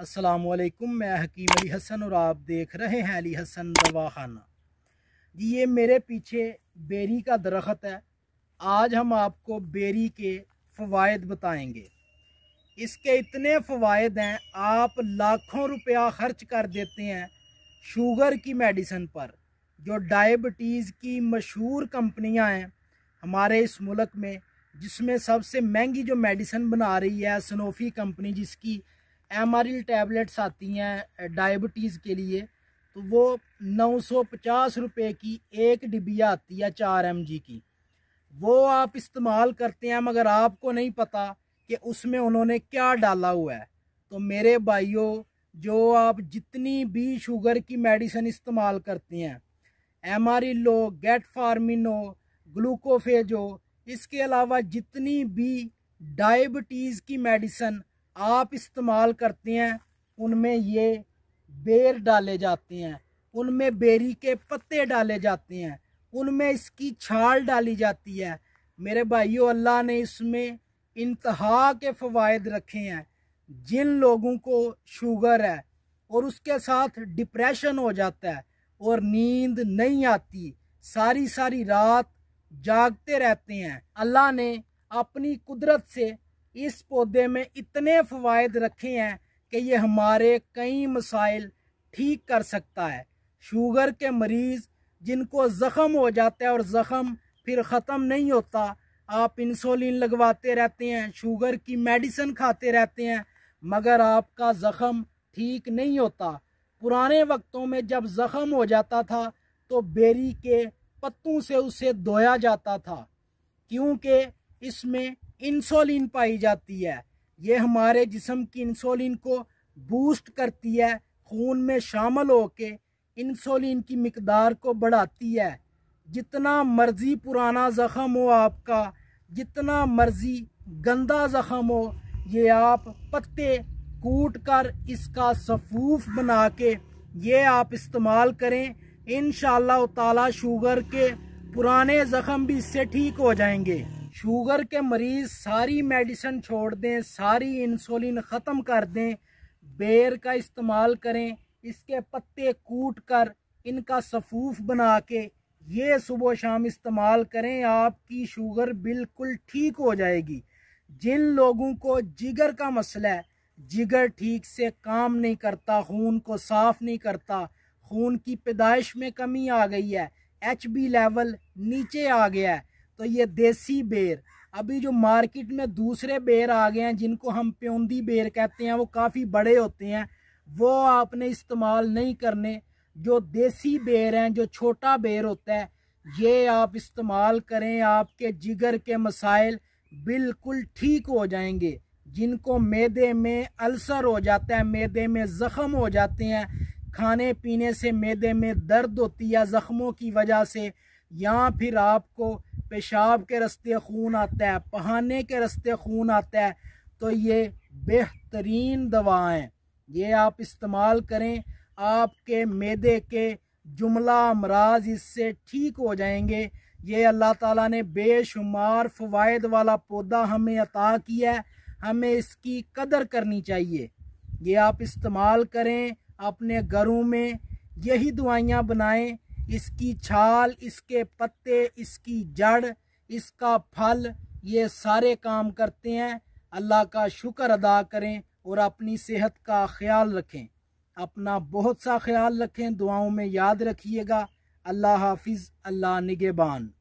असलकुम मैं हकीम अली हसन और आप देख रहे हैं अली हसन खाना जी ये मेरे पीछे बेरी का दरख्त है आज हम आपको बेरी के फ़वाद बताएंगे इसके इतने फ़वाद हैं आप लाखों रुपया ख़र्च कर देते हैं शुगर की मेडिसन पर जो डायबिटीज़ की मशहूर कंपनियां हैं हमारे इस मुल्क में जिसमें सबसे महंगी जो मेडिसन बना रही है सनोफ़ी कंपनी जिसकी एल टैबलेट्स आती हैं डायबिटीज़ के लिए तो वो नौ सौ पचास रुपये की एक डिबिया आती है चार एम जी की वो आप इस्तेमाल करते हैं मगर आपको नहीं पता कि उसमें उन्होंने क्या डाला हुआ है तो मेरे भाइयों जो आप जितनी भी शुगर की मेडिसिन इस्तेमाल करते हैं एम आर हो गेट फार्मिन हो ग्लूकोफेज हो इसके अलावा जितनी भी डायबिटीज़ की मेडिसन आप इस्तेमाल करते हैं उनमें ये बेर डाले जाते हैं उनमें बेरी के पत्ते डाले जाते हैं उनमें इसकी छाल डाली जाती है मेरे भाइयों अल्लाह ने इसमें इंतहा के फ़वाद रखे हैं जिन लोगों को शुगर है और उसके साथ डिप्रेशन हो जाता है और नींद नहीं आती सारी सारी रात जागते रहते हैं अल्लाह ने अपनी कुदरत से इस पौधे में इतने फ़वाद रखे हैं कि ये हमारे कई मसाइल ठीक कर सकता है शुगर के मरीज़ जिनको ज़ख़म हो जाता है और ज़ख़म फिर ख़त्म नहीं होता आप इंसुलिन लगवाते रहते हैं शुगर की मेडिसिन खाते रहते हैं मगर आपका ज़ख़म ठीक नहीं होता पुराने वक्तों में जब ज़ख़म हो जाता था तो बेरी के पत्तों से उसे धोया जाता था क्योंकि इसमें इंसुलिन पाई जाती है ये हमारे जिसम की इंसुलिन को बूस्ट करती है खून में शामिल के इंसुलिन की मकदार को बढ़ाती है जितना मर्ज़ी पुराना ज़ख़म हो आपका जितना मर्ज़ी गंदा ज़ख़म हो ये आप पत्ते कूट कर इसका सफूफ बना के ये आप इस्तेमाल करें इन ताला शुगर के पुराने ज़ख़म भी इससे ठीक हो जाएंगे शुगर के मरीज़ सारी मेडिसन छोड़ दें सारी इंसुलिन ख़त्म कर दें बेर का इस्तेमाल करें इसके पत्ते कूट कर इनका सफूफ बना के ये सुबह शाम इस्तेमाल करें आपकी शुगर बिल्कुल ठीक हो जाएगी जिन लोगों को जिगर का मसला है जिगर ठीक से काम नहीं करता खून को साफ़ नहीं करता खून की पैदाइश में कमी आ गई है एच बी लेवल नीचे आ गया है तो ये देसी बेर अभी जो मार्केट में दूसरे बेर आ गए हैं जिनको हम प्योंदी बेर कहते हैं वो काफ़ी बड़े होते हैं वो आपने इस्तेमाल नहीं करने जो देसी बेर हैं जो छोटा बेर होता है ये आप इस्तेमाल करें आपके जिगर के मसाइल बिल्कुल ठीक हो जाएंगे जिनको मैदे में अल्सर हो जाता है मैदे में ज़ख़म हो जाते हैं खाने पीने से मैदे में दर्द होती है ज़ख़मों की वजह से या फिर आपको पेशाब के रस्ते खून आता है पहाने के रस्ते खून आता है तो ये बेहतरीन दवाएं ये आप इस्तेमाल करें आपके मैदे के जुमला अमराज इससे ठीक हो जाएंगे ये अल्लाह ताला ने बेशुमार फ़वाद वाला पौधा हमें अता किया है हमें इसकी कदर करनी चाहिए ये आप इस्तेमाल करें अपने घरों में यही दवाइयाँ बनाएं इसकी छाल इसके पत्ते इसकी जड़ इसका फल ये सारे काम करते हैं अल्लाह का शुक्र अदा करें और अपनी सेहत का ख्याल रखें अपना बहुत सा ख्याल रखें दुआओं में याद रखिएगा अल्लाह हाफिज़ अल्लाह निगेबान